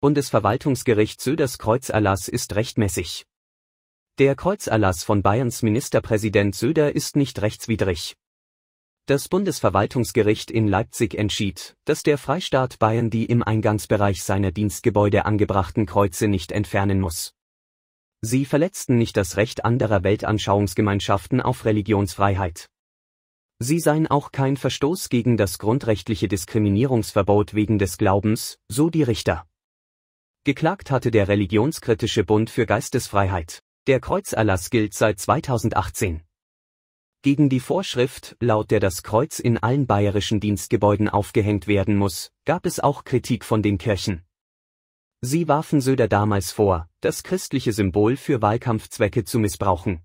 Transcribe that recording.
Bundesverwaltungsgericht Söders Kreuzerlass ist rechtmäßig. Der Kreuzerlass von Bayerns Ministerpräsident Söder ist nicht rechtswidrig. Das Bundesverwaltungsgericht in Leipzig entschied, dass der Freistaat Bayern die im Eingangsbereich seiner Dienstgebäude angebrachten Kreuze nicht entfernen muss. Sie verletzten nicht das Recht anderer Weltanschauungsgemeinschaften auf Religionsfreiheit. Sie seien auch kein Verstoß gegen das grundrechtliche Diskriminierungsverbot wegen des Glaubens, so die Richter. Geklagt hatte der religionskritische Bund für Geistesfreiheit. Der Kreuzerlass gilt seit 2018. Gegen die Vorschrift, laut der das Kreuz in allen bayerischen Dienstgebäuden aufgehängt werden muss, gab es auch Kritik von den Kirchen. Sie warfen Söder damals vor, das christliche Symbol für Wahlkampfzwecke zu missbrauchen.